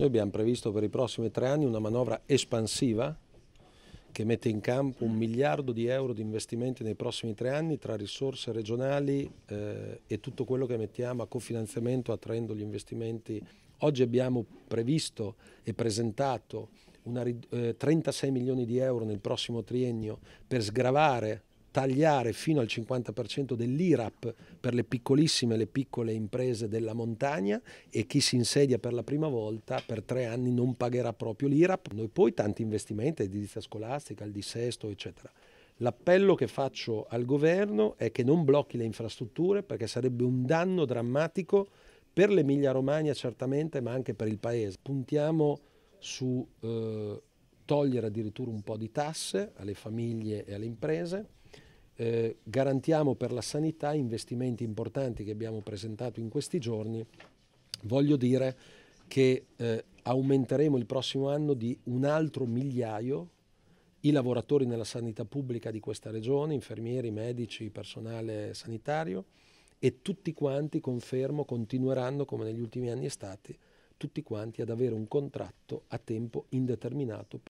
Noi abbiamo previsto per i prossimi tre anni una manovra espansiva che mette in campo un miliardo di euro di investimenti nei prossimi tre anni tra risorse regionali eh, e tutto quello che mettiamo a cofinanziamento attraendo gli investimenti. Oggi abbiamo previsto e presentato una, eh, 36 milioni di euro nel prossimo triennio per sgravare tagliare fino al 50% dell'IRAP per le piccolissime e le piccole imprese della montagna e chi si insedia per la prima volta per tre anni non pagherà proprio l'IRAP. Noi poi tanti investimenti, edilizia scolastica, il dissesto, eccetera. L'appello che faccio al governo è che non blocchi le infrastrutture perché sarebbe un danno drammatico per l'Emilia Romagna certamente, ma anche per il Paese. Puntiamo su eh, togliere addirittura un po' di tasse alle famiglie e alle imprese eh, garantiamo per la sanità investimenti importanti che abbiamo presentato in questi giorni. Voglio dire che eh, aumenteremo il prossimo anno di un altro migliaio i lavoratori nella sanità pubblica di questa regione, infermieri, medici, personale sanitario e tutti quanti, confermo, continueranno come negli ultimi anni e stati, tutti quanti ad avere un contratto a tempo indeterminato